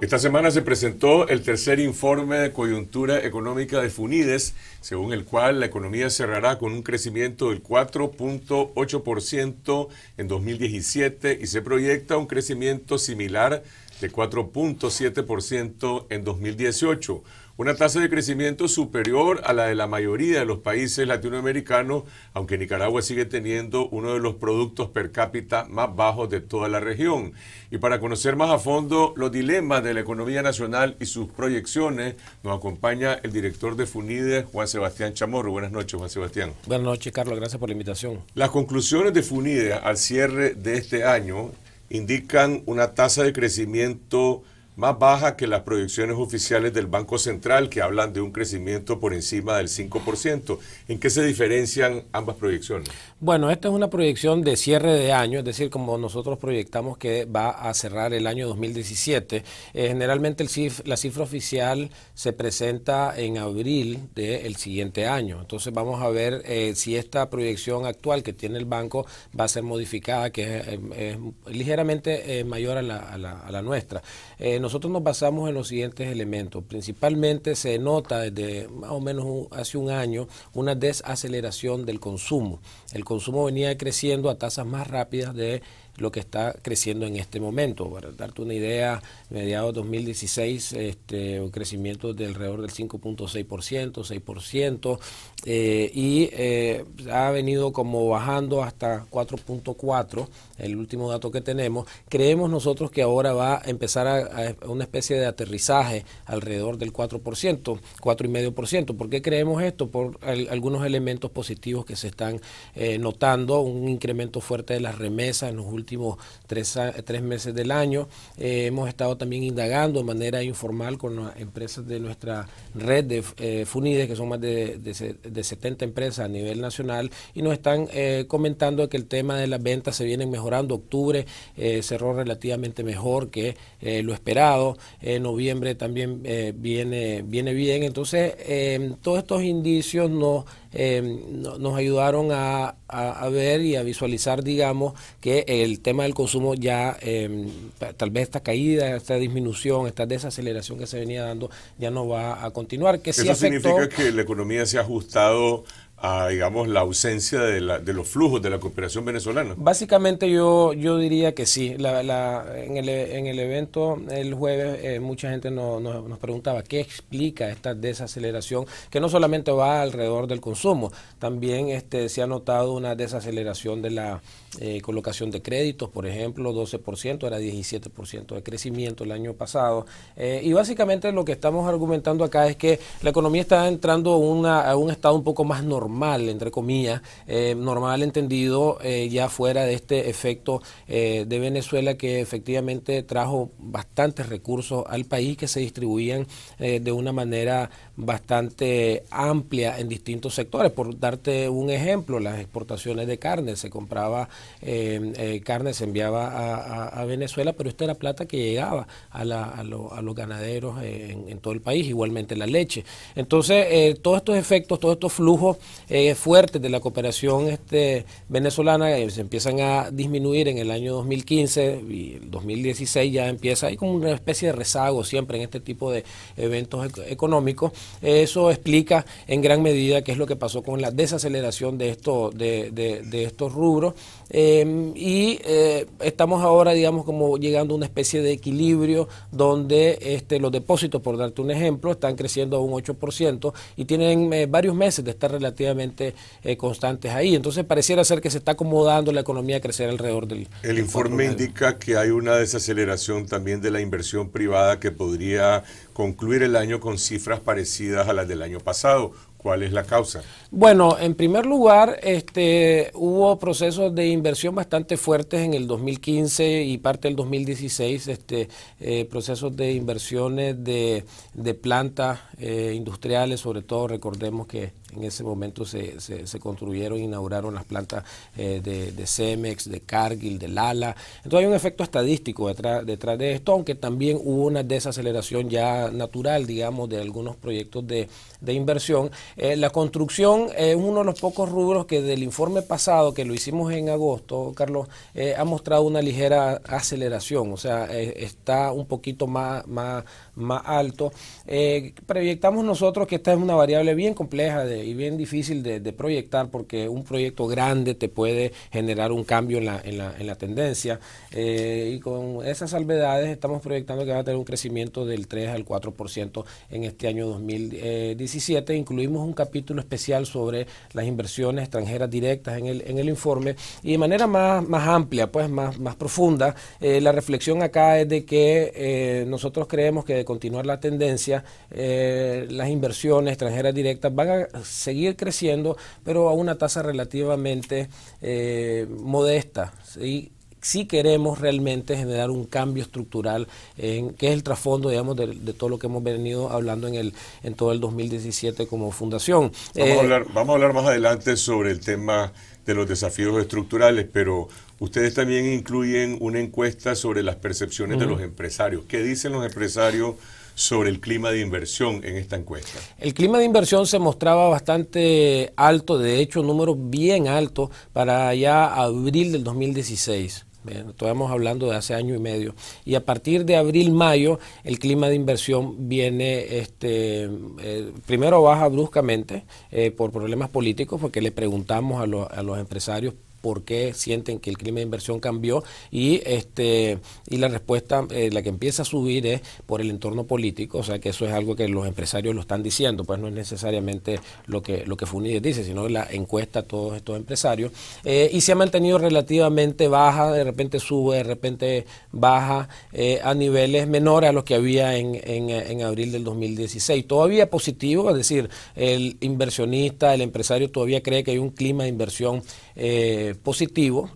Esta semana se presentó el tercer informe de coyuntura económica de FUNIDES, según el cual la economía cerrará con un crecimiento del 4.8% en 2017 y se proyecta un crecimiento similar de 4.7% en 2018 una tasa de crecimiento superior a la de la mayoría de los países latinoamericanos, aunque Nicaragua sigue teniendo uno de los productos per cápita más bajos de toda la región. Y para conocer más a fondo los dilemas de la economía nacional y sus proyecciones, nos acompaña el director de Funide, Juan Sebastián Chamorro. Buenas noches, Juan Sebastián. Buenas noches, Carlos. Gracias por la invitación. Las conclusiones de Funide al cierre de este año indican una tasa de crecimiento más baja que las proyecciones oficiales del Banco Central, que hablan de un crecimiento por encima del 5%. ¿En qué se diferencian ambas proyecciones? Bueno, esta es una proyección de cierre de año, es decir, como nosotros proyectamos que va a cerrar el año 2017. Eh, generalmente la cifra oficial se presenta en abril del siguiente año. Entonces vamos a ver eh, si esta proyección actual que tiene el banco va a ser modificada, que es, eh, ligeramente mayor a la, a la, a la nuestra nosotros nos basamos en los siguientes elementos. Principalmente se nota desde más o menos hace un año una desaceleración del consumo. El consumo venía creciendo a tasas más rápidas de lo que está creciendo en este momento. Para darte una idea, mediados 2016, este, un crecimiento de alrededor del 5.6%, 6%, eh, y eh, ha venido como bajando hasta 4.4%, el último dato que tenemos. Creemos nosotros que ahora va a empezar a, una especie de aterrizaje alrededor del 4%, 4,5%. ¿Por qué creemos esto? Por algunos elementos positivos que se están eh, notando, un incremento fuerte de las remesas en los últimos últimos tres, meses del año. Eh, hemos estado también indagando de manera informal con las empresas de nuestra red de eh, FUNIDES, que son más de, de, 70 empresas a nivel nacional, y nos están eh, comentando que el tema de las ventas se viene mejorando. Octubre cerró relativamente mejor que lo esperado. noviembre también viene, viene bien. Entonces, todos estos indicios nos eh, nos ayudaron a, ver y a visualizar, digamos, que el tema del consumo ya, em, tal vez esta caída, esta disminución, esta desaceleración que se venía dando, ya no va a continuar. Que Eso significa que la economía se ha ajustado a, digamos, la ausencia de, los flujos de la cooperación venezolana? Básicamente yo, yo diría que sí. en, el, evento el jueves eh, mucha gente nos preguntaba qué explica esta desaceleración, que no solamente va alrededor del consumo, también este, se ha notado una desaceleración de la eh, colocación de créditos, por ejemplo, 12%, era 17% de crecimiento el año pasado. Eh, y básicamente lo que estamos argumentando acá es que la economía está entrando a un estado un poco más normal mal entre comillas, eh, normal entendido eh, ya fuera de este efecto eh, de Venezuela que efectivamente trajo bastantes recursos al país que se distribuían de una manera bastante amplia en distintos sectores. Por darte un ejemplo, las exportaciones de carne, se compraba carne, se enviaba a, Venezuela, pero esta era plata que llegaba a, los ganaderos en, en, todo el país, igualmente la leche. Entonces, todos estos efectos, todos estos flujos eh, fuertes de la cooperación este, venezolana eh, se empiezan a disminuir en el año 2015 y el 2016 ya empieza, hay como una especie de rezago siempre en este tipo de eventos económicos. Eso explica en gran medida qué es lo que pasó con la desaceleración de, de estos rubros. Em, y eh, estamos ahora, digamos, como llegando a una especie de equilibrio donde este, los depósitos, por darte un ejemplo, están creciendo a un 8% y tienen eh, varios meses de estar relativamente eh, constantes ahí. Entonces pareciera ser que se está acomodando la economía a crecer alrededor del... El informe indica que hay una desaceleración también de la inversión privada que podría concluir el año con cifras parecidas a las del año pasado, ¿Cuál es la causa? Bueno, en primer lugar, este, hubo procesos de inversión bastante fuertes en el 2015 y parte del 2016, este, eh, procesos de inversiones de, de plantas eh, industriales, sobre todo recordemos que en ese momento se, se, se construyeron, inauguraron las plantas eh, de, Cemex, de Cargill, de Lala. Entonces hay un efecto estadístico detrás, detrás de esto, aunque también hubo una desaceleración ya natural, digamos, de algunos proyectos de, de inversión. Eh, la construcción es uno de los pocos rubros que del informe pasado que lo hicimos en agosto, Carlos, eh, ha mostrado una ligera aceleración, o sea, eh, está un poquito más, más, más alto. Eh, proyectamos nosotros que esta es una variable bien compleja y bien difícil de, proyectar porque un proyecto grande te puede generar un cambio en la, tendencia eh, y con esas salvedades estamos proyectando que va a tener un crecimiento del 3 al 4% en este año 2017. Incluimos un capítulo especial sobre las inversiones extranjeras directas en el, informe y de manera más, más amplia, pues más, más profunda, eh, la reflexión acá es de que nosotros creemos que de continuar la tendencia, eh, las inversiones extranjeras directas van a seguir creciendo, pero a una tasa relativamente eh, modesta. Y si queremos realmente generar un cambio estructural, en, que es el trasfondo, digamos, de, todo lo que hemos venido hablando en, el, en todo el 2017 como fundación. Vamos, a eh, hablar, vamos a hablar más adelante sobre el tema de los desafíos estructurales, pero Ustedes también incluyen una encuesta sobre las percepciones de los empresarios. ¿Qué dicen los empresarios sobre el clima de inversión en esta encuesta? El clima de inversión se mostraba bastante alto, de hecho, un número bien alto para ya abril del 2016. todavía estamos hablando de hace año y medio. Y a partir de abril-mayo, el clima de inversión viene, este, eh, primero baja bruscamente eh, por problemas políticos, porque le preguntamos a, a los empresarios por qué sienten que el clima de inversión cambió y este y la respuesta eh, la que empieza a subir es por el entorno político o sea que eso es algo que los empresarios lo están diciendo pues no es necesariamente lo que lo que Funides dice sino la encuesta a todos estos empresarios eh, y se ha mantenido relativamente baja de repente sube de repente baja eh, a niveles menores a los que había en, abril del 2016 todavía positivo es decir el inversionista el empresario todavía cree que hay un clima de inversión eh,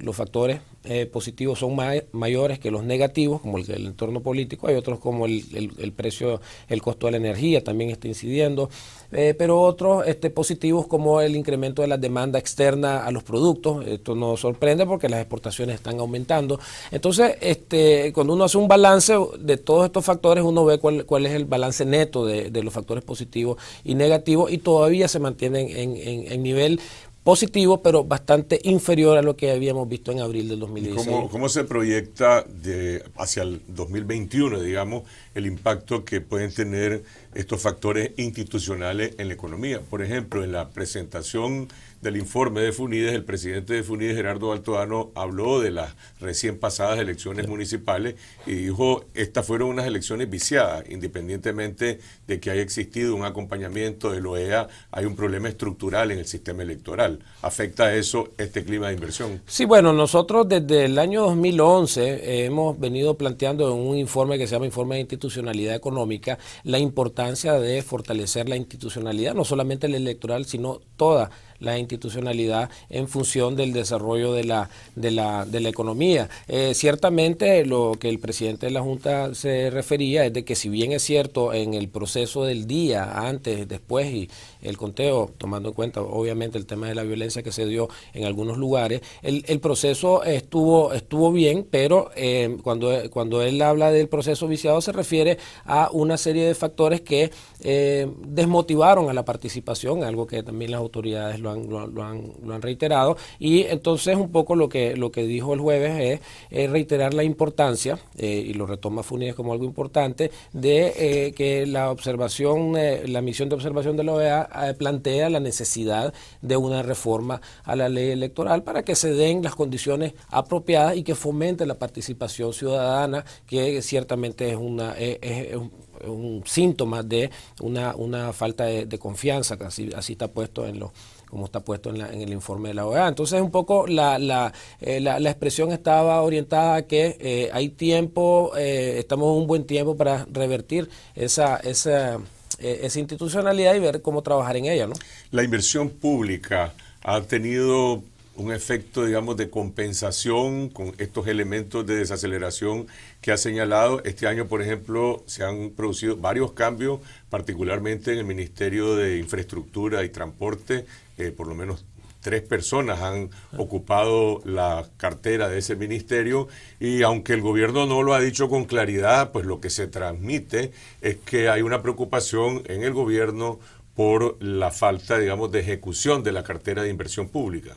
los factores eh, positivos son mayores que los negativos, como el, entorno político, hay otros como el, precio, el costo de la energía también está incidiendo, eh, pero otros este, positivos como el incremento de la demanda externa a los productos, esto nos sorprende porque las exportaciones están aumentando. Entonces, este, cuando uno hace un balance de todos estos factores, uno ve cuál, cuál es el balance neto de, los factores positivos y negativos y todavía se mantienen en, en, en nivel positivo, pero bastante inferior a lo que habíamos visto en abril del 2018. Cómo, se proyecta de, hacia el 2021, digamos, el impacto que pueden tener estos factores institucionales en la economía? Por ejemplo, en la presentación del informe de Funides, el presidente de Funides, Gerardo altoano habló de las recién pasadas elecciones municipales y dijo, estas fueron unas elecciones viciadas, independientemente de que haya existido un acompañamiento de OEA, hay un problema estructural en el sistema electoral. ¿Afecta eso este clima de inversión? Sí, bueno, nosotros desde el año 2011 hemos venido planteando en un informe que se llama Informe de Institucionalidad Económica la importancia de fortalecer la institucionalidad, no solamente la electoral, sino toda la institucionalidad en función del desarrollo de la, de la, de la economía. Eh, ciertamente lo que el presidente de la Junta se refería es de que si bien es cierto en el proceso del día, antes, después y el conteo, tomando en cuenta obviamente el tema de la violencia que se dio en algunos lugares, el, proceso estuvo, estuvo bien, pero eh, cuando, cuando él habla del proceso viciado se refiere a una serie de factores que eh, desmotivaron a la participación, algo que también las autoridades lo han lo, han, reiterado. Y entonces un poco lo que, lo que dijo el jueves es, reiterar la importancia, eh, y lo retoma Funes como algo importante, de eh, que la observación, eh, la misión de observación de la OEA plantea la necesidad de una reforma a la ley electoral para que se den las condiciones apropiadas y que fomente la participación ciudadana, que ciertamente es un síntoma de una, falta de, confianza, así está puesto en los como está puesto en, el informe de la OEA. Entonces, un poco la, eh, la, la, expresión estaba orientada a que eh, hay tiempo, eh, estamos estamos un buen tiempo para revertir esa, esa, esa institucionalidad y ver cómo trabajar en ella. ¿no? La inversión pública ha tenido un efecto, digamos, de compensación con estos elementos de desaceleración que ha señalado. Este año, por ejemplo, se han producido varios cambios, particularmente en el Ministerio de Infraestructura y Transporte, eh, por lo menos tres personas han ocupado la cartera de ese ministerio y aunque el gobierno no lo ha dicho con claridad, pues lo que se transmite es que hay una preocupación en el gobierno por la falta, digamos, de ejecución de la cartera de inversión pública.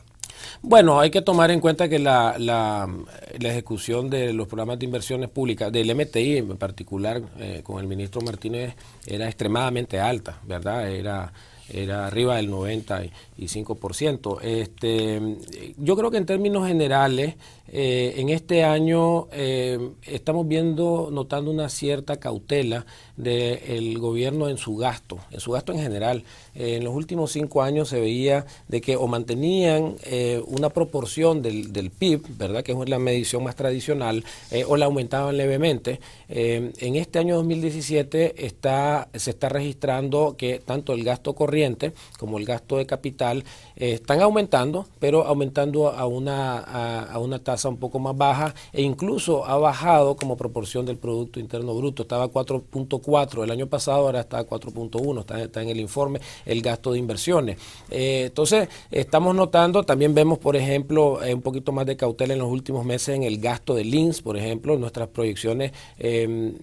Bueno, hay que tomar en cuenta que la, ejecución de los programas de inversiones públicas, del MTI en particular, eh, con el ministro Martínez, era extremadamente alta, ¿verdad? Era era arriba del 95%. Este, yo creo que en términos generales, eh, en este año eh, estamos viendo, notando una cierta cautela del gobierno en su gasto, en su gasto en general. Eh, en los últimos cinco años se veía de que o mantenían una proporción del, PIB, ¿verdad? que es la medición más tradicional, o la aumentaban levemente. en este año 2017 está, se está registrando que tanto el gasto corriente como el gasto de capital, eh, están aumentando, pero aumentando a una, a, una tasa un poco más baja e incluso ha bajado como proporción del Producto Interno Bruto. Estaba 4.4 el año pasado, ahora está 4.1, está, en el informe el gasto de inversiones. Eh, entonces, estamos notando, también vemos, por ejemplo, eh, un poquito más de cautela en los últimos meses en el gasto de LINS, por ejemplo, nuestras proyecciones em,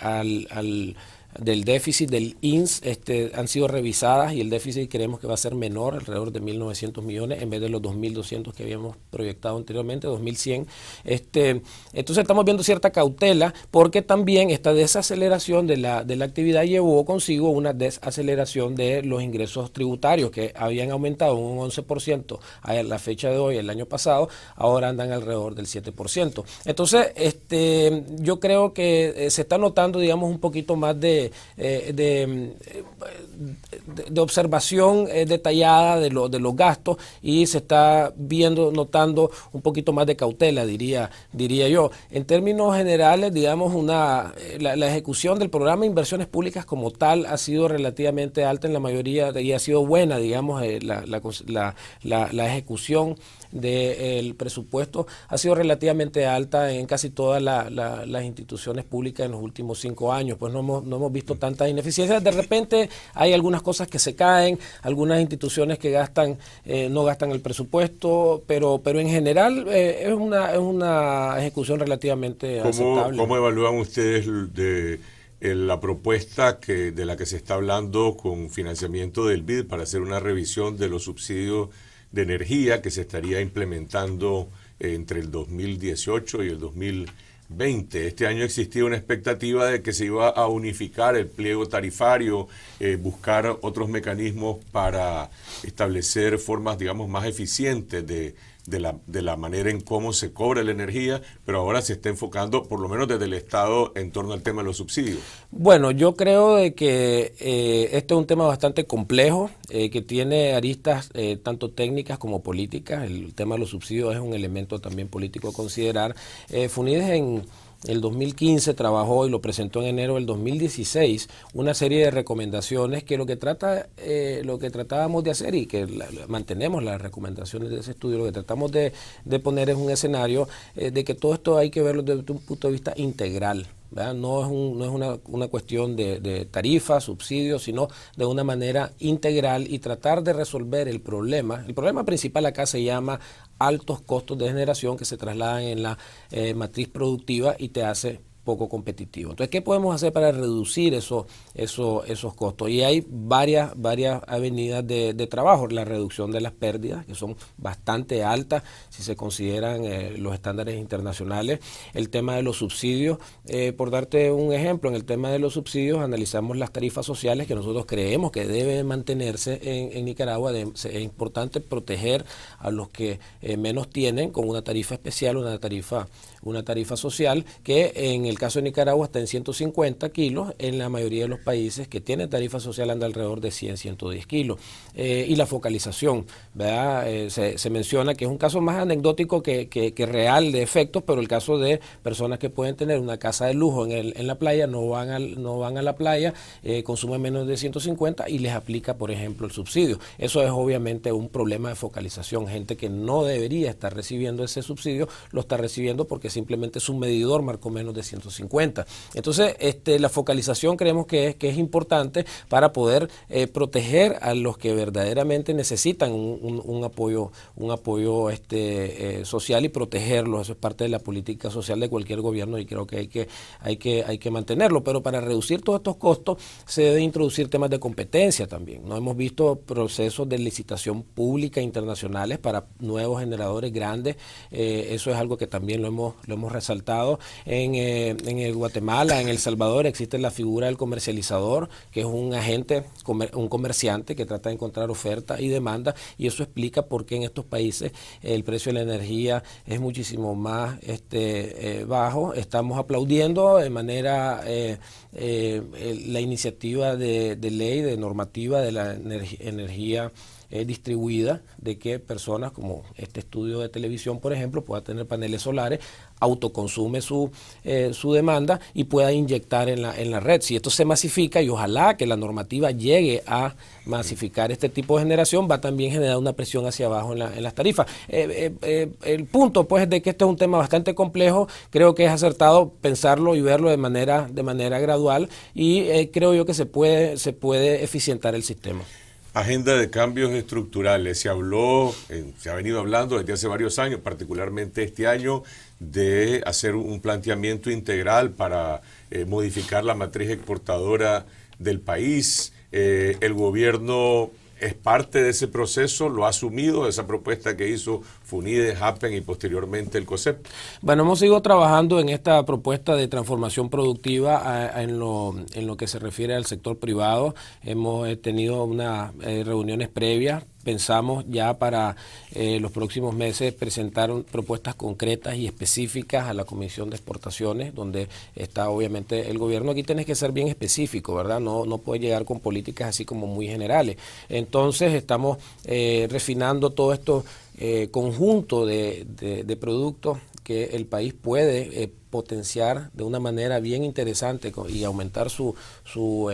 al del déficit del INS este, han sido revisadas y el déficit creemos que va a ser menor, alrededor de 1.900 millones en vez de los 2.200 que habíamos proyectado anteriormente, 2.100. Este, entonces estamos viendo cierta cautela porque también esta desaceleración de la, de la actividad llevó consigo una desaceleración de los ingresos tributarios que habían aumentado un 11% a la fecha de hoy, el año pasado, ahora andan alrededor del 7%. Entonces este, yo creo que eh, se está notando digamos un poquito más de eh, de, de, observación eh, detallada de, lo, de los gastos y se está viendo, notando un poquito más de cautela, diría, diría yo. En términos generales, digamos, una, eh, la, ejecución del programa de inversiones públicas como tal ha sido relativamente alta en la mayoría y ha sido buena, digamos, la, la, la ejecución del presupuesto ha sido relativamente alta en casi todas las instituciones públicas en los últimos cinco años. Pues no hemos, no hemos visto tantas ineficiencias. De repente hay algunas cosas que se caen, algunas instituciones que gastan, eh, no gastan el presupuesto, pero, pero en general eh, es, una, ejecución relativamente ¿Cómo, ¿Cómo evalúan ustedes de eh, la propuesta que, de la que se está hablando con financiamiento del BID para hacer una revisión de los subsidios de energía que se estaría implementando entre el 2018 y el 2020. Este año existía una expectativa de que se iba a unificar el pliego tarifario, eh, buscar otros mecanismos para establecer formas, digamos, más eficientes de de la, de la manera en cómo se cobra la energía, pero ahora se está enfocando, por lo menos desde el Estado, en torno al tema de los subsidios. Bueno, yo creo que eh, este es un tema bastante complejo, eh, que tiene aristas eh, tanto técnicas como políticas. El tema de los subsidios es un elemento también político a considerar. Funides en el 2015 trabajó y lo presentó en enero del 2016 una serie de recomendaciones que lo que trata eh, lo que tratábamos de hacer y que mantenemos las recomendaciones de ese estudio lo que tratamos de, poner es un escenario eh, de que todo esto hay que verlo desde un punto de vista integral ¿verdad? no es, un, no es una, una cuestión de, de tarifas, subsidios, sino de una manera integral y tratar de resolver el problema. El problema principal acá se llama altos costos de generación que se trasladan en la eh, matriz productiva y te hace poco competitivo. Entonces, ¿qué podemos hacer para reducir esos, esos, esos costos? Y hay varias, varias avenidas de, trabajo. La reducción de las pérdidas, que son bastante altas si se consideran eh, los estándares internacionales. El tema de los subsidios, eh, por darte un ejemplo, en el tema de los subsidios analizamos las tarifas sociales que nosotros creemos que deben mantenerse en, Nicaragua. es importante proteger a los que eh, menos tienen con una tarifa especial, una tarifa, una tarifa social, que en el caso de Nicaragua está en 150 kilos, en la mayoría de los países que tienen tarifa social anda alrededor de 100, 110 kilos. Eh, y la focalización, ¿verdad? Eh, se, menciona que es un caso más anecdótico que, real de efectos, pero el caso de personas que pueden tener una casa de lujo en, la playa, no van, a la playa, eh, consumen menos de 150 y les aplica, por ejemplo, el subsidio. Eso es obviamente un problema de focalización. Gente que no debería estar recibiendo ese subsidio lo está recibiendo porque simplemente su medidor marcó menos de 100 entonces, este, la focalización creemos que es, que es importante para poder eh, proteger a los que verdaderamente necesitan un, apoyo, un apoyo este, eh, social y protegerlos. Eso es parte de la política social de cualquier gobierno y creo que hay que, hay que, hay que mantenerlo. Pero para reducir todos estos costos se deben introducir temas de competencia también. No hemos visto procesos de licitación pública internacionales para nuevos generadores grandes. Eh, eso es algo que también lo hemos, lo hemos resaltado en en Guatemala, en El Salvador, existe la figura del comercializador, que es un agente, un comerciante que trata de encontrar oferta y demanda, y eso explica por qué en estos países el precio de la energía es muchísimo más este, eh, bajo. Estamos aplaudiendo de manera eh, eh, la iniciativa de, ley, de normativa de la energía eh, distribuida de que personas como este estudio de televisión, por ejemplo, pueda tener paneles solares, autoconsume su, eh, su demanda y pueda inyectar en la, en la red. Si esto se masifica y ojalá que la normativa llegue a masificar este tipo de generación, va también generar una presión hacia abajo en, las tarifas. Eh, el punto pues de que este es un tema bastante complejo, creo que es acertado pensarlo y verlo de manera, de manera gradual y creo yo que se puede, se puede eficientar el sistema. Agenda de cambios estructurales. Se habló, se ha venido hablando desde hace varios años, particularmente este año, de hacer un planteamiento integral para eh, modificar la matriz exportadora del país. Eh, el gobierno es parte de ese proceso, lo ha asumido, esa propuesta que hizo Funides, Happen y posteriormente el COSEP. Bueno, hemos ido trabajando en esta propuesta de transformación productiva eh, en, lo, que se refiere al sector privado. Hemos eh, tenido unas eh, reuniones previas pensamos ya para eh, los próximos meses presentar propuestas concretas y específicas a la Comisión de Exportaciones, donde está obviamente el gobierno. Aquí tienes que ser bien específico, ¿verdad? No, no puedes llegar con políticas así como muy generales. Entonces estamos eh, refinando todo esto eh, conjunto de, productos que el país puede potenciar de una manera bien interesante y aumentar su... su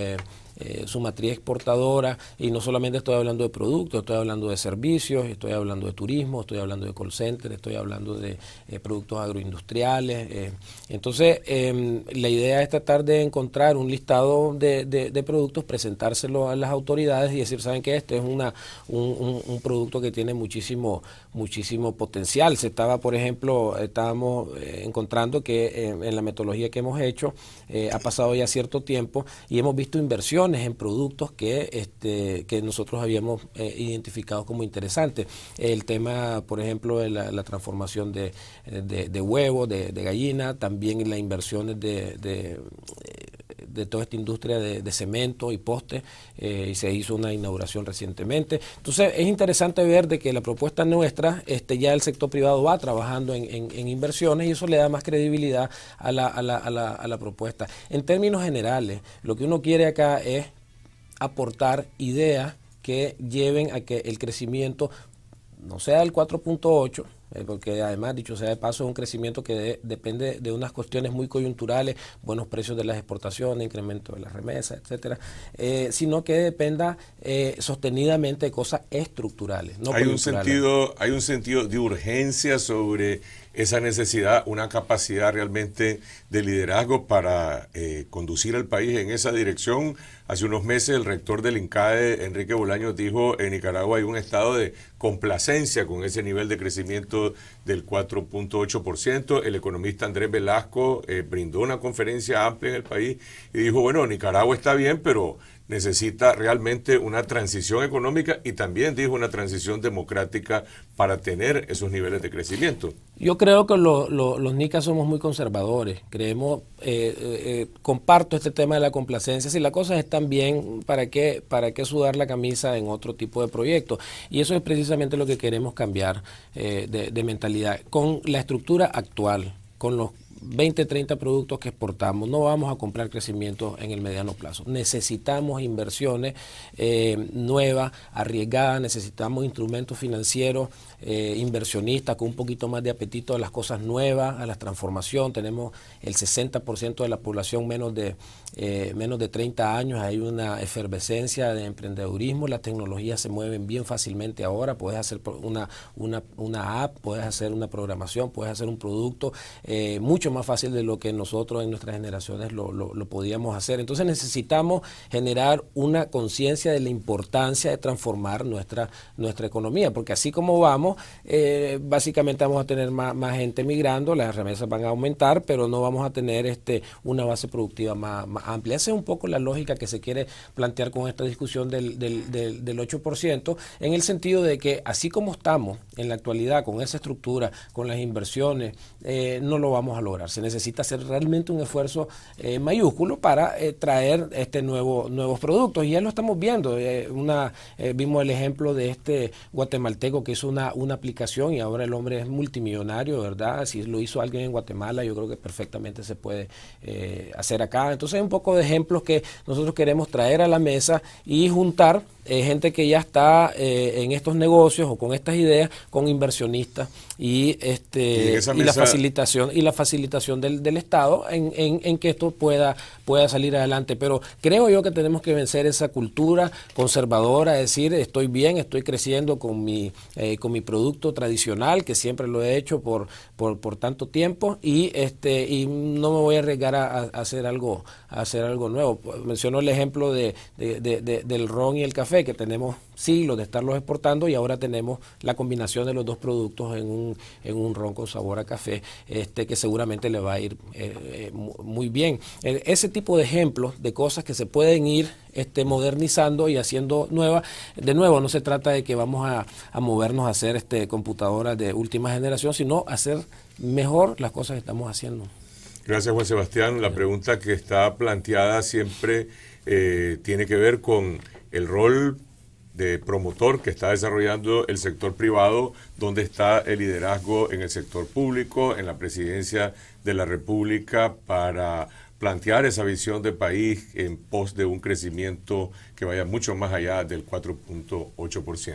eh, su matriz exportadora, y no solamente estoy hablando de productos, estoy hablando de servicios, estoy hablando de turismo, estoy hablando de call center, estoy hablando de eh, productos agroindustriales. Eh. Entonces, em, la idea es tratar de encontrar un listado de, productos, presentárselo a las autoridades y decir, ¿saben que Este es una, un, producto que tiene muchísimo, muchísimo potencial. Se estaba, por ejemplo, estábamos encontrando que en la metodología que hemos hecho, ha pasado ya cierto tiempo y hemos visto inversión en productos que, este, que nosotros habíamos eh, identificado como interesantes. El tema, por ejemplo, de la, transformación de, de, de huevos, de, de, gallina, también las inversiones de toda esta industria de, cemento y postes eh, y se hizo una inauguración recientemente. Entonces es interesante ver de que la propuesta nuestra, este, ya el sector privado va trabajando en, inversiones y eso le da más credibilidad a, la, a, la, a la, propuesta. En términos generales, lo que uno quiere acá es aportar ideas que lleven a que el crecimiento no sea el 4.8, eh, porque además, dicho sea de paso, es un crecimiento que depende de unas cuestiones muy coyunturales, buenos precios de las exportaciones, incremento de las remesas, etcétera, eh, sino que dependa eh, sostenidamente de cosas estructurales. No hay un sentido, hay un sentido de urgencia sobre esa necesidad, una capacidad realmente de liderazgo para conducir al país en esa dirección Hace unos meses el rector del INCAE, Enrique Bolaños, dijo en Nicaragua hay un estado de complacencia con ese nivel de crecimiento del 4.8%. El economista Andrés Velasco eh, brindó una conferencia amplia en el país y dijo, bueno, Nicaragua está bien, pero necesita realmente una transición económica y también dijo una transición democrática para tener esos niveles de crecimiento. Yo creo que los NICA somos muy conservadores. Creemos, eh, eh, comparto este tema de la complacencia. Si la cosa está también para qué, para qué sudar la camisa en otro tipo de proyectos. Y eso es precisamente lo que queremos cambiar eh, de, mentalidad. Con la estructura actual, con los 20, 30 productos que exportamos, no vamos a comprar crecimiento en el mediano plazo. Necesitamos inversiones eh, nuevas, arriesgadas, necesitamos instrumentos financieros eh, inversionista, con un poquito más de apetito a las cosas nuevas, a la transformación. Tenemos el 60% de la población menos de, eh, menos de 30 años, hay una efervescencia de emprendedurismo, las tecnologías se mueven bien fácilmente ahora, puedes hacer una, una, una app, puedes hacer una programación, puedes hacer un producto eh, mucho más fácil de lo que nosotros en nuestras generaciones lo, lo, lo podíamos hacer. Entonces necesitamos generar una conciencia de la importancia de transformar nuestra, nuestra economía, porque así como vamos, eh, básicamente vamos a tener más, gente migrando, las remesas van a aumentar, pero no vamos a tener este, una base productiva más, amplia. Esa es un poco la lógica que se quiere plantear con esta discusión del, del, 8%, en el sentido de que así como estamos en la actualidad con esa estructura, con las inversiones, eh, no lo vamos a lograr. Se necesita hacer realmente un esfuerzo eh, mayúsculo para traer este nuevo, nuevos productos. Y ya lo estamos viendo. una, vimos el ejemplo de este guatemalteco que hizo una una aplicación y ahora el hombre es multimillonario, ¿verdad? Si lo hizo alguien en Guatemala, yo creo que perfectamente se puede eh, hacer acá. Entonces, un poco de ejemplos que nosotros queremos traer a la mesa y juntar eh, gente que ya está eh, en estos negocios o con estas ideas, con inversionistas y este y, la facilitación y la facilitación del, del Estado en, en, que esto pueda pueda salir adelante. Pero creo yo que tenemos que vencer esa cultura conservadora, decir estoy bien, estoy creciendo con mi eh, con mi producto tradicional que siempre lo he hecho por por, por tanto tiempo y este y no me voy a arriesgar a hacer algo hacer algo nuevo. Menciono el ejemplo de, del ron y el café, que tenemos siglos de estarlos exportando y ahora tenemos la combinación de los dos productos en un, en un ron con sabor a café, este, que seguramente le va a ir eh, eh, muy bien. E, ese tipo de ejemplos de cosas que se pueden ir este, modernizando y haciendo nuevas. De nuevo, no se trata de que vamos a, a movernos a hacer este, computadoras de última generación, sino hacer mejor las cosas que estamos haciendo. Gracias, Juan Sebastián. La pregunta que está planteada siempre eh, tiene que ver con el rol de promotor que está desarrollando el sector privado, donde está el liderazgo en el sector público, en la presidencia de la República, para plantear esa visión de país en pos de un crecimiento que vaya mucho más allá del 4.8%.